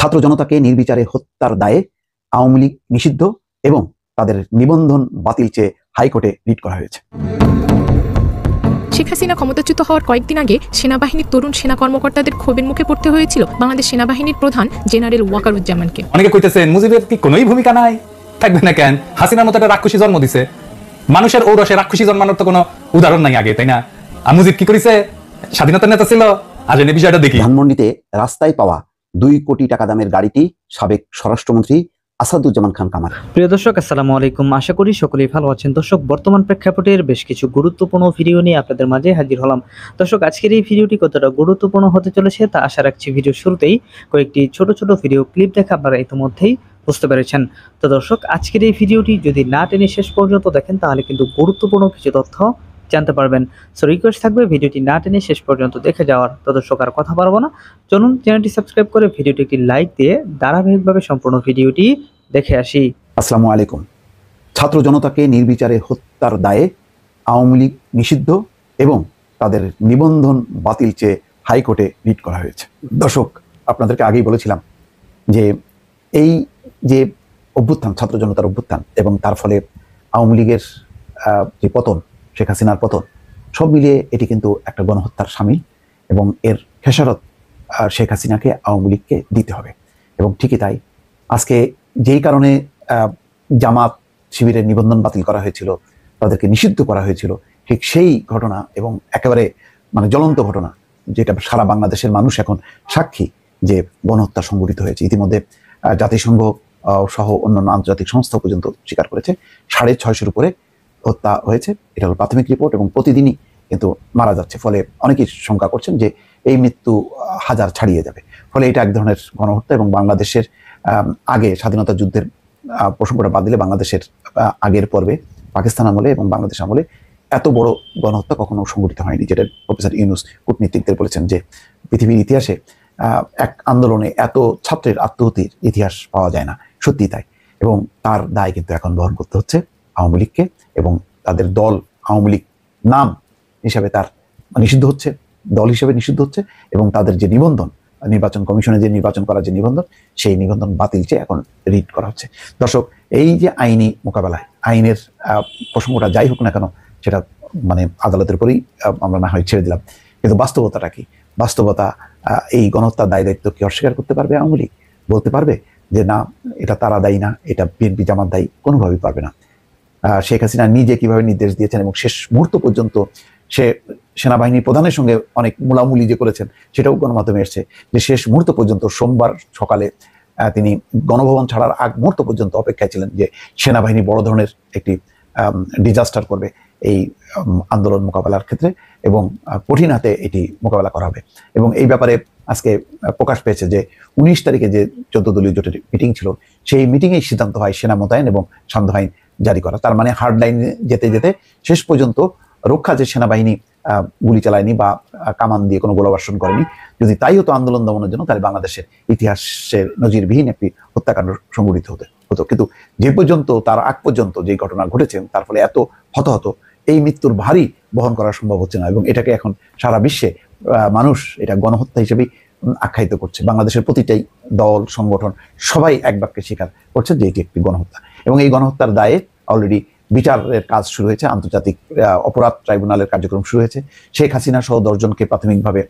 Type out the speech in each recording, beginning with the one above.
ছাত্র জনতাকে নির্বিচারে হত্যার দায়ে আওয়ামী লীগ নিষিদ্ধ এবং তাদের নিবন্ধন বাতিল চেয়ে হাইকোর্টে রিট করা হয়েছে শেখ হাসিনা ক্ষমতাচ্যুত হওয়ার কয়েকদিন আগে সেনাবাহিনীর তরুণ সেনা কর্মকর্তাদের ক্ষোভের মুখে পড়তে হয়েছিল বাংলাদেশ সেনাবাহিনীর প্রধান জেনারেল ওয়াকারুজ্জামানকে অনেকে কইতেছেন মুজিবের কি কোনোই ভূমিকা নাই থাকবে না কেন হাসিনার মতো একটা রাক্ষসী জন্ম দিছে মানুষের ও রসে রাক্ষসী জন্মানোর তো কোনো উদাহরণ নাই আগে তাই না আর মুজিব কি করেছে স্বাধীনতার নেতা ছিল আজ এই বিষয়টা দেখি ধানমন্ডিতে রাস্তায় পাওয়া দুই কোটি টাকা দামের গাড়িটি সাবেক স্বরাষ্ট্রমন্ত্রী আসাদুজ্জামান খান কামার প্রিয় দর্শক আসসালামু আলাইকুম আশা করি সকলেই ভালো আছেন দর্শক বর্তমান প্রেক্ষাপটের বেশ কিছু গুরুত্বপূর্ণ ভিডিও নিয়ে আপনাদের মাঝে হাজির হলাম দর্শক আজকের এই ভিডিওটি কতটা গুরুত্বপূর্ণ হতে চলেছে তা আশা রাখছি ভিডিও শুরুতেই কয়েকটি ছোট ছোট ভিডিও ক্লিপ দেখা আপনারা ইতিমধ্যেই বুঝতে পেরেছেন তো দর্শক আজকের এই ভিডিওটি যদি না টেনে শেষ পর্যন্ত দেখেন তাহলে কিন্তু গুরুত্বপূর্ণ কিছু তথ্য জানতে পারবেন সো রিকোয়েস্ট থাকবে ভিডিওটি না টেনে শেষ পর্যন্ত দেখে যাওয়ার তো দর্শক আর কথা পারবো না চলুন চ্যানেলটি সাবস্ক্রাইব করে ভিডিওটি একটি লাইক দিয়ে ধারাবাহিকভাবে সম্পূর্ণ ভিডিওটি দেখে আসি আসসালামু আলাইকুম ছাত্র জনতাকে নির্বিচারে হত্যার দায়ে আওয়ামী লীগ নিষিদ্ধ এবং তাদের নিবন্ধন বাতিল চেয়ে হাইকোর্টে রিট করা হয়েছে দর্শক আপনাদেরকে আগেই বলেছিলাম যে এই যে অভ্যুত্থান ছাত্র জনতার অভ্যুত্থান এবং তার ফলে আওয়ামী লীগের যে পতন শেখ হাসিনার পতন সব মিলিয়ে এটি কিন্তু একটা গণহত্যার সামিল এবং এর খেসারত শেখ হাসিনাকে আওয়ামী লীগকে দিতে হবে এবং ঠিকই তাই আজকে যেই কারণে জামাত শিবিরের নিবন্ধন বাতিল করা হয়েছিল তাদেরকে নিষিদ্ধ করা হয়েছিল ঠিক সেই ঘটনা এবং একেবারে মানে জ্বলন্ত ঘটনা যেটা সারা বাংলাদেশের মানুষ এখন সাক্ষী যে গণহত্যা সংঘটিত হয়েছে ইতিমধ্যে জাতিসংঘ সহ অন্যান্য আন্তর্জাতিক সংস্থা পর্যন্ত স্বীকার করেছে সাড়ে ছয়শোর উপরে হত্যা হয়েছে এটা হল প্রাথমিক রিপোর্ট এবং প্রতিদিনই কিন্তু মারা যাচ্ছে ফলে অনেকেই শঙ্কা করছেন যে এই মৃত্যু হাজার ছাড়িয়ে যাবে ফলে এটা এক ধরনের গণহত্যা এবং বাংলাদেশের আগে স্বাধীনতা যুদ্ধের প্রসঙ্গটা বাদ দিলে বাংলাদেশের আগের পর্বে পাকিস্তান আমলে এবং বাংলাদেশ আমলে এত বড় গণহত্যা কখনো সংঘটিত হয়নি যেটা প্রফেসর ইউনুস কূটনীতিকদের বলেছেন যে পৃথিবীর ইতিহাসে এক আন্দোলনে এত ছাত্রের আত্মহতির ইতিহাস পাওয়া যায় না সত্যি তাই এবং তার দায় কিন্তু এখন বহন করতে হচ্ছে আওয়ামী লীগকে এবং তাদের দল আওয়ামী লীগ নাম হিসাবে তার নিষিদ্ধ হচ্ছে দল হিসেবে নিষিদ্ধ হচ্ছে এবং তাদের যে নিবন্ধন নির্বাচন কমিশনে যে নির্বাচন করার যে নিবন্ধন সেই নিবন্ধন বাতিল চেয়ে এখন রিট করা হচ্ছে দর্শক এই যে আইনি মোকাবেলায় আইনের প্রসঙ্গটা যাই হোক না কেন সেটা মানে আদালতের উপরেই আমরা না হয় ছেড়ে দিলাম কিন্তু বাস্তবতাটা কি বাস্তবতা এই গণহত্যা দায় দায়িত্ব কি অস্বীকার করতে পারবে আওয়ামী বলতে পারবে যে না এটা তারা দায়ী না এটা বিএনপি জামার দায়ী কোনোভাবেই পারবে না শেখ হাসিনা নিজে কিভাবে নির্দেশ দিয়েছেন এবং শেষ মুহূর্ত পর্যন্ত সে সেনাবাহিনী প্রধানের সঙ্গে অনেক মোলামুলি যে করেছেন সেটাও গণমাধ্যমে এসছে যে শেষ মুহূর্ত পর্যন্ত সোমবার সকালে তিনি গণভবন ছাড়ার আগ মুহূর্ত পর্যন্ত অপেক্ষায় ছিলেন যে সেনাবাহিনী বড় ধরনের একটি ডিজাস্টার করবে এই আন্দোলন মোকাবেলার ক্ষেত্রে এবং কঠিন হাতে এটি মোকাবেলা করা হবে এবং এই ব্যাপারে আজকে প্রকাশ পেয়েছে যে উনিশ তারিখে যে চোদ্দ দলীয় জোটের মিটিং ছিল সেই মিটিংয়েই সিদ্ধান্ত হয় সেনা মোতায়েন এবং সান্ধ্য আইন জারি করা তার মানে হার্ড লাইনে যেতে যেতে শেষ পর্যন্ত রক্ষা যে সেনাবাহিনী গুলি চালায়নি বা কামান দিয়ে কোনো গোলাবর্ষণ করেনি যদি তাই হতো আন্দোলন দমনের জন্য তাহলে বাংলাদেশের ইতিহাসের নজিরবিহীন একটি হত্যাকাণ্ড সংঘটিত হতে হতো কিন্তু যে পর্যন্ত তার আগ পর্যন্ত যে ঘটনা ঘটেছে তার ফলে এত হতাহত এই মৃত্যুর ভারী বহন করা সম্ভব হচ্ছে না এবং এটাকে এখন সারা বিশ্বে মানুষ এটা গণহত্যা হিসেবেই আখ্যায়িত করছে বাংলাদেশের প্রতিটাই দল সংগঠন সবাই এক বাক্যে স্বীকার করছে যে এটি একটি গণহত্যা এবং এই গণহত্যার দায়ে অলরেডি বিচারের কাজ শুরু হয়েছে আন্তর্জাতিক অপরাধ ট্রাইব্যুনালের কার্যক্রম শুরু হয়েছে শেখ হাসিনা সহ দশজনকে প্রাথমিকভাবে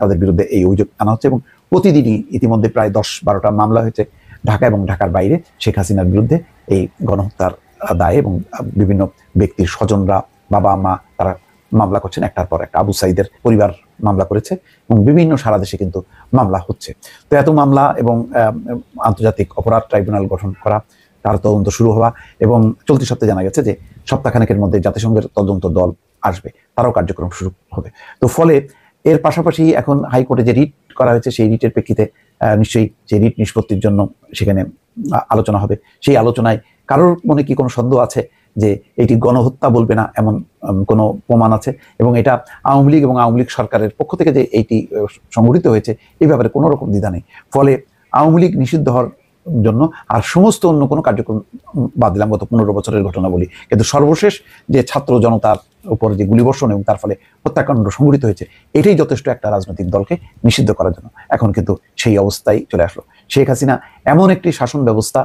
তাদের বিরুদ্ধে এই অভিযোগ আনা হচ্ছে এবং প্রতিদিনই ইতিমধ্যে প্রায় দশ বারোটা মামলা হয়েছে ঢাকা এবং ঢাকার বাইরে শেখ হাসিনার বিরুদ্ধে এই গণহত্যার দায়ে এবং বিভিন্ন ব্যক্তির স্বজনরা বাবা মা তারা মামলা করছেন একটার পর একটা আবু সাইদের পরিবার মামলা করেছে এবং বিভিন্ন সারা দেশে কিন্তু মামলা হচ্ছে তো এত মামলা এবং আন্তর্জাতিক অপরাধ ট্রাইব্যুনাল গঠন করা তার তদন্ত শুরু হওয়া এবং চলতি সপ্তাহে জানা গেছে যে সপ্তাহখানেকের মধ্যে জাতিসংঘের তদন্ত দল আসবে তারও কার্যক্রম শুরু হবে তো ফলে এর পাশাপাশি এখন হাইকোর্টে যে রিট করা হয়েছে সেই রিটের প্রেক্ষিতে নিশ্চয়ই সেই রিট নিষ্পত্তির জন্য সেখানে আলোচনা হবে সেই আলোচনায় কারোর মনে কি কোনো সন্দেহ আছে যে এটি গণহত্যা বলবে না এমন কোনো প্রমাণ আছে এবং এটা আওয়ামী লীগ এবং আওয়ামী লীগ সরকারের পক্ষ থেকে যে এইটি সংগঠিত হয়েছে এই ব্যাপারে কোনো রকম দ্বিধা নেই ফলে আওয়ামী লীগ নিষিদ্ধ হওয়ার জন্য আর সমস্ত অন্য কোনো কার্যক্রম বাদ দিলাম গত পনেরো বছরের ঘটনা বলি কিন্তু সর্বশেষ যে ছাত্র জনতার উপর যে গুলিবর্ষণ এবং তার ফলে হত্যাকাণ্ড সংঘটিত হয়েছে এটাই যথেষ্ট একটা রাজনৈতিক দলকে নিষিদ্ধ করার জন্য এখন কিন্তু সেই অবস্থায় চলে আসলো শেখ হাসিনা এমন একটি শাসন ব্যবস্থা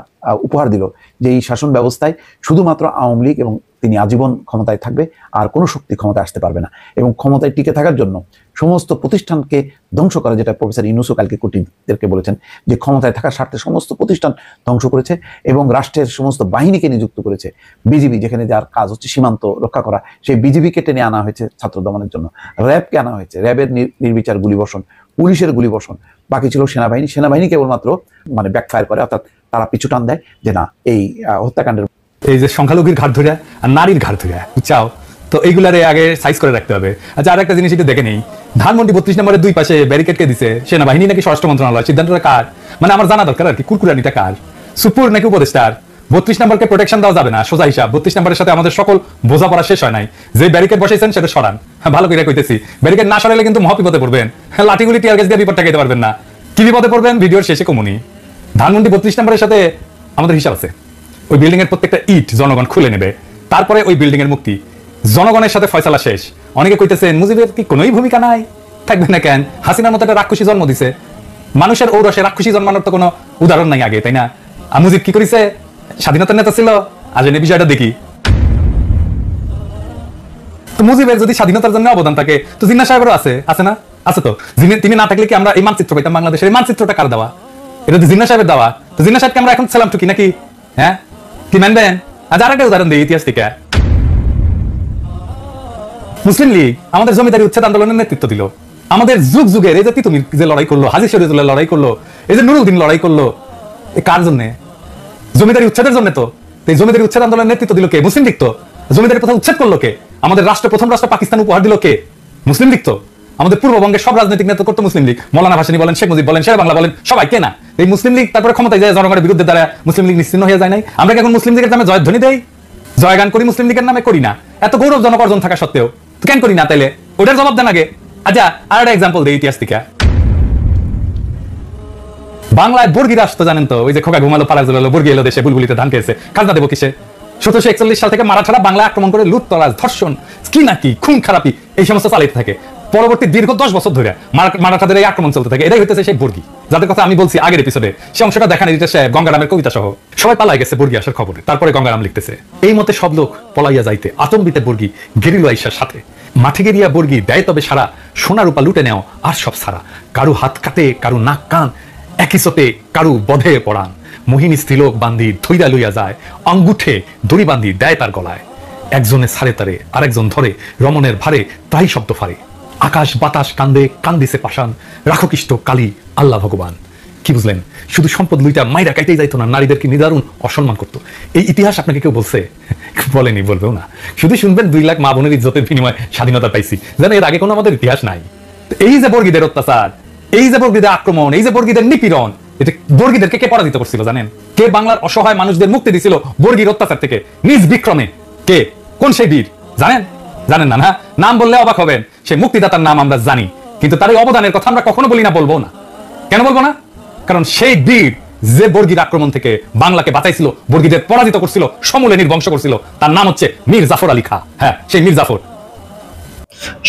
উপহার দিল যে এই শাসন ব্যবস্থায় শুধুমাত্র আওয়ামী লীগ এবং তিনি আজীবন ক্ষমতায় থাকবে আর কোনো শক্তি ক্ষমতায় আসতে পারবে না এবং ক্ষমতায় টিকে থাকার জন্য সমস্ত প্রতিষ্ঠানকে ধ্বংস করা যেটা প্রফেসর ইনুসু কালকে কুটিদেরকে বলেছেন যে ক্ষমতায় থাকার স্বার্থে সমস্ত প্রতিষ্ঠান ধ্বংস করেছে এবং রাষ্ট্রের সমস্ত বাহিনীকে নিযুক্ত করেছে বিজিবি যেখানে যার কাজ হচ্ছে সীমান্ত রক্ষা করা সেই বিজিবিকে টেনে আনা হয়েছে ছাত্র দমনের জন্য র্যাবকে আনা হয়েছে র্যাবের নির্বিচার গুলিবর্ষণ পুলিশের গুলিবর্ষণ বাকি ছিল সেনাবাহিনী সেনাবাহিনী কেবলমাত্র মানে ব্যাকফায়ার করে অর্থাৎ তারা পিছু টান দেয় যে না এই হত্যাকাণ্ডের এই যে সংখ্যালঘুর ঘাট ধরে আর নারীর ঘাট ধরে চাও তো এইগুলার আগে সাইজ করে রাখতে হবে আচ্ছা আর একটা জিনিস এটা দেখে নেই ধানমন্ডি বত্রিশ নম্বরের দুই পাশে ব্যারিকেডকে দিছে সেনাবাহিনী নাকি স্বরাষ্ট্র মন্ত্রণালয় সিদ্ধান্তটা কার মানে আমার জানা দরকার আর কি কুরকুরানিটা কার সুপুর নাকি উপদেষ্টার বত্রিশ নম্বরকে প্রোটেকশন দেওয়া যাবে না সোজা হিসাব বত্রিশ নম্বরের সাথে আমাদের সকল বোঝাপড়া শেষ হয় নাই যে ব্যারিকেড বসেছেন সেটা সরান হ্যাঁ ভালো করে কইতেছি ব্যারিকেড না সরাইলে কিন্তু মহাবিপদে পড়বেন হ্যাঁ, লাঠিগুলি টিয়ার গ্যাস দিয়ে বিপদটা খেতে পারবেন না কি বিপদে পড়বেন ভিডিওর শেষে কমুনি ধানমন্ডি বত্রিশ নম্বরের সাথে আমাদের হিসাব আছে ওই বিল্ডিং এর প্রত্যেকটা ইট জনগণ খুলে নেবে তারপরে ওই বিল্ডিং এর মুক্তি জনগণের সাথে ফয়সালা শেষ অনেকে কইতেছেন মুজিবের কি কোনোই ভূমিকা নাই থাকবে না কেন হাসিনার মতো একটা রাক্ষসী জন্ম দিছে মানুষের ঔরসে রাক্ষসী জন্মানোর তো কোনো উদাহরণ নাই আগে তাই না আর মুজিব কি করেছে স্বাধীনতার নেতা ছিল আজ এই বিষয়টা দেখি তো মুজিবের যদি স্বাধীনতার জন্য অবদান থাকে তো জিন্না সাহেবেরও আছে আছে না আছে তো তিনি না থাকলে কি আমরা এই মানচিত্র পাইতাম বাংলাদেশের এই মানচিত্রটা কার দেওয়া এটা তো জিন্না সাহেবের দেওয়া তো জিন্না সাহেবকে আমরা এখন ছিলাম ঠুকি নাকি হ্যাঁ কি মানবেন আজ আর মুসলিম লীগ আমাদের জমিদারি উচ্ছেদ আন্দোলনের নেতৃত্ব দিল আমাদের যুগ যুগের এই যে তুমি যে লড়াই করলো হাজি শরীর লড়াই করলো এই যে নুরুদ্দিন লড়াই করলো এ কার জন্য জমিদারি উচ্ছেদের জন্য তো এই জমিদারি উচ্ছেদ আন্দোলনের নেতৃত্ব দিল কে মুসলিম লীগ তো জমিদারি প্রথা উচ্ছেদ করলো কে আমাদের রাষ্ট্র প্রথম রাষ্ট্র পাকিস্তান উপহার দিল কে মুসলিম লীগ তো আমাদের পূর্ববঙ্গের সব রাজনৈতিক নেতা করতো মুসলিম লীগ মৌলানা ভাসানি বলেন শেখ মুজিব বলেন শেখ বাংলা বলেন সবাই কে না এই মুসলিম লীগ তারপরে ক্ষমতায় যায় জনগণের বিরুদ্ধে দ্বারা মুসলিম লীগ নিশ্চিন্ন হয়ে যায় নাই আমরা কি এখন মুসলিম লীগের নামে জয়ধ্বনি দেই জয়গান করি মুসলিম লীগের নামে করি না এত গৌরবজনক অর্জন থাকা সত্ত্বেও কেন করি না তাইলে ওটার জবাব দেন আগে আচ্ছা আর একটা এক্সাম্পল দেই ইতিহাস থেকে বাংলায় বর্গি রাষ্ট্র জানেন তো ওই যে খোকা ঘুমালো পালা জোলালো বর্গি এলো দেশে বুলবুলিতে ধান খেয়েছে খাজনা দেবো কিসে সতেরোশো একচল্লিশ সাল থেকে মারাঠারা বাংলা আক্রমণ করে লুট তরাজ ধর্ষণ কি নাকি খুন খারাপি এই সমস্ত চালিতে থাকে পরবর্তী দীর্ঘ দশ বছর ধরে মারাঠাদের এই আক্রমণ চলতে থাকে এটাই হইতেছে সেই বর্গি যাদের কথা আমি বলছি আগের এপিসোডে সে অংশটা দেখান এডিটা সাহেব গঙ্গারামের কবিতা সহ সবাই পালাই গেছে বর্গি আসার খবরে তারপরে গঙ্গারাম লিখতেছে এই মতে সব লোক পলাইয়া যাইতে আতঙ্কিতে বর্গি গেরিল আইসার সাথে মাঠে গেরিয়া বর্গি দেয় তবে সারা সোনা রূপা লুটে নেও আর সব সারা কারু হাত কাটে কারু নাক কান একই সোপে কারু বধে পড়ান মোহিনী স্ত্রীলোক বান্ধি ধৈরা লইয়া যায় অঙ্গুঠে দড়ি বান্ধি দেয় তার গলায় একজনে সারে তারে আরেকজন ধরে রমণের ভারে তাই শব্দ ফারে আকাশ বাতাস কান্দে কান্দিছে পাশান রাখো কৃষ্ট কালী আল্লাহ ভগবান কি বুঝলেন শুধু সম্পদ লুইটা মাইরা কাইতেই যাইতো না নারীদেরকে নিদারুণ অসম্মান করতো এই ইতিহাস আপনাকে কেউ বলছে বলেনি বলবেও না শুধু শুনবেন দুই লাখ মা বোনের ইজ্জতের বিনিময়ে স্বাধীনতা পাইছি যেন এর আগে কোনো আমাদের ইতিহাস নাই এই যে বর্গীদের অত্যাচার এই যে বর্গীদের আক্রমণ এই যে বর্গীদের নিপীড়ন এটা বর্গীদেরকে কে পরাজিত করছিল জানেন কে বাংলার অসহায় মানুষদের মুক্তি দিছিল বর্গীর অত্যাচার থেকে নিজ বিক্রমে কে কোন সেই বীর জানেন জানেন না না নাম বললে অবাক হবেন সেই মুক্তিদাতার নাম আমরা জানি কিন্তু তার এই অবদানের কথা আমরা কখনো বলি না বলবো না কেন বলবো না কারণ সেই বীর যে বর্গির আক্রমণ থেকে বাংলাকে বাঁচাইছিল বর্গীদের পরাজিত করছিল সমূলে নির্বংশ করছিল তার নাম হচ্ছে মীর জাফর আলী খা হ্যাঁ সেই মীর জাফর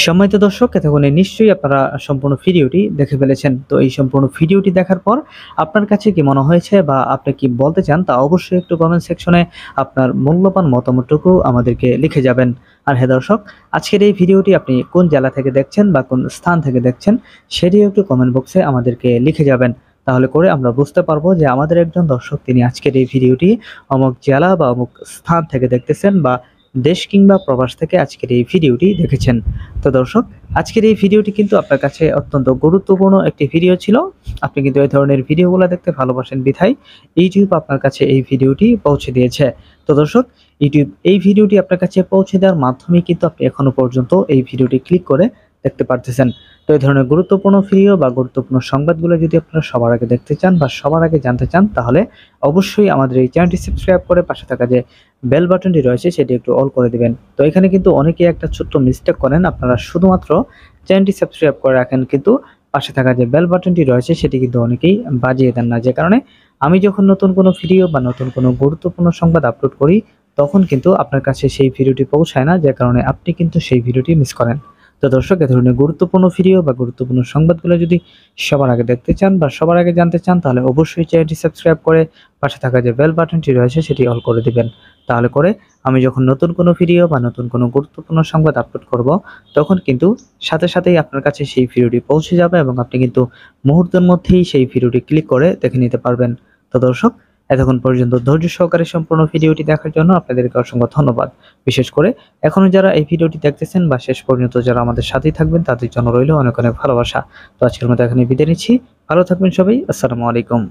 সম্মানিত দর্শক এতক্ষণে নিশ্চয়ই আপনারা সম্পূর্ণ ভিডিওটি দেখে ফেলেছেন তো এই সম্পূর্ণ ভিডিওটি দেখার পর আপনার কাছে কি মনে হয়েছে বা আপনি কি বলতে চান তা অবশ্যই একটু কমেন্ট সেকশনে আপনার মূল্যবান মতামতটুকু আমাদেরকে লিখে যাবেন আর হ্যাঁ দর্শক আজকের এই ভিডিওটি আপনি কোন জেলা থেকে দেখছেন বা কোন স্থান থেকে দেখছেন সেটিও একটু কমেন্ট বক্সে আমাদেরকে লিখে যাবেন তাহলে করে আমরা বুঝতে পারবো যে আমাদের একজন দর্শক তিনি আজকের এই ভিডিওটি অমুক জেলা বা অমুক স্থান থেকে দেখতেছেন বা দেশ কিংবা প্রবাস থেকে আজকের এই ভিডিওটি দেখেছেন তো দর্শক আজকের এই ভিডিওটি কিন্তু আপনার কাছে অত্যন্ত গুরুত্বপূর্ণ একটি ভিডিও ছিল আপনি কিন্তু এই ধরনের ভিডিওগুলো দেখতে ভালোবাসেন বিধায় ইউটিউব আপনার কাছে এই ভিডিওটি পৌঁছে দিয়েছে তো দর্শক ইউটিউব এই ভিডিওটি আপনার কাছে পৌঁছে দেওয়ার মাধ্যমে কিন্তু আপনি এখনও পর্যন্ত এই ভিডিওটি ক্লিক করে দেখতে পারতেছেন তো এই ধরনের গুরুত্বপূর্ণ ভিডিও বা গুরুত্বপূর্ণ সংবাদগুলো যদি আপনারা সবার আগে দেখতে চান বা সবার আগে জানতে চান তাহলে অবশ্যই আমাদের এই চ্যানেলটি সাবস্ক্রাইব করে পাশে থাকা যে বেল বাটনটি রয়েছে সেটি একটু অল করে দিবেন তো এখানে কিন্তু অনেকেই একটা ছোট্ট মিস্টেক করেন আপনারা শুধুমাত্র চ্যানেলটি সাবস্ক্রাইব করে রাখেন কিন্তু পাশে থাকা যে বেল বাটনটি রয়েছে সেটি কিন্তু অনেকেই বাজিয়ে দেন না যে কারণে আমি যখন নতুন কোনো ভিডিও বা নতুন কোনো গুরুত্বপূর্ণ সংবাদ আপলোড করি তখন কিন্তু আপনার কাছে সেই ভিডিওটি পৌঁছায় না যে কারণে আপনি কিন্তু সেই ভিডিওটি মিস করেন তো দর্শক এ ধরনের গুরুত্বপূর্ণ ভিডিও বা গুরুত্বপূর্ণ সংবাদগুলো যদি সবার আগে দেখতে চান বা সবার আগে জানতে চান তাহলে অবশ্যই চ্যানেলটি সাবস্ক্রাইব করে পাশে থাকা যে বেল বাটনটি রয়েছে সেটি অল করে দিবেন তাহলে করে আমি যখন নতুন কোনো ভিডিও বা নতুন কোনো গুরুত্বপূর্ণ সংবাদ আপলোড করব তখন কিন্তু সাথে সাথেই আপনার কাছে সেই ভিডিওটি পৌঁছে যাবে এবং আপনি কিন্তু মুহূর্তের মধ্যেই সেই ভিডিওটি ক্লিক করে দেখে নিতে পারবেন তো দর্শক এতক্ষণ পর্যন্ত ধৈর্য সহকারে সম্পূর্ণ ভিডিওটি দেখার জন্য আপনাদেরকে অসংখ্য ধন্যবাদ বিশেষ করে এখনও যারা এই ভিডিওটি দেখতেছেন বা শেষ পর্যন্ত যারা আমাদের সাথেই থাকবেন তাদের জন্য রইল অনেক অনেক ভালোবাসা তো আজকের মতো এখানে বিদায় নিচ্ছি ভালো থাকবেন সবাই আসসালামু আলাইকুম